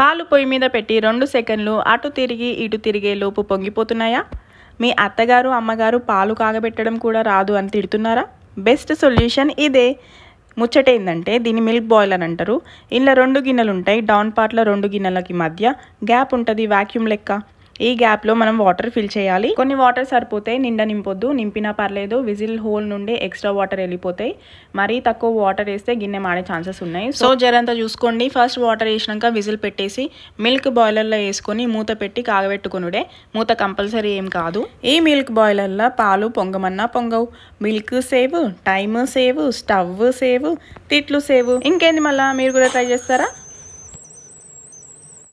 పాలు పొయ్యి మీద పెట్టి రెండు సెకండ్లు అటు తిరిగి ఇటు తిరిగే లోపు పొంగిపోతున్నాయా మీ అత్తగారు అమ్మగారు పాలు కాగబెట్టడం కూడా రాదు అని తిడుతున్నారా బెస్ట్ సొల్యూషన్ ఇదే ముచ్చట ఏంటంటే దీన్ని మిల్క్ బాయిల్ అని అంటారు ఇందులో రెండు గిన్నెలు ఉంటాయి డౌన్ పార్ట్లో రెండు గిన్నెలకి మధ్య గ్యాప్ ఉంటుంది వాక్యూమ్ లెక్క ఈ గ్యాప్లో మనం వాటర్ ఫిల్ చేయాలి కొన్ని వాటర్ సరిపోతాయి నిండా నింపొద్దు నింపినా పర్లేదు విజిల్ హోల్ నుండి ఎక్స్ట్రా వాటర్ వెళ్ళిపోతాయి మరీ తక్కువ వాటర్ వేస్తే గిన్నె మాడే ఛాన్సెస్ ఉన్నాయి సో జరంతా చూసుకోండి ఫస్ట్ వాటర్ వేసినాక విజిల్ పెట్టేసి మిల్క్ బాయిలర్లో వేసుకొని మూత పెట్టి కాగబెట్టుకునుడే మూత కంపల్సరీ ఏం కాదు ఈ మిల్క్ బాయిలర్లో పాలు పొంగమన్నా పొంగవు milk save time save stove save తిట్లు సేవ్ ఇంకేంది మళ్ళీ మీరు కూడా ట్రై చేస్తారా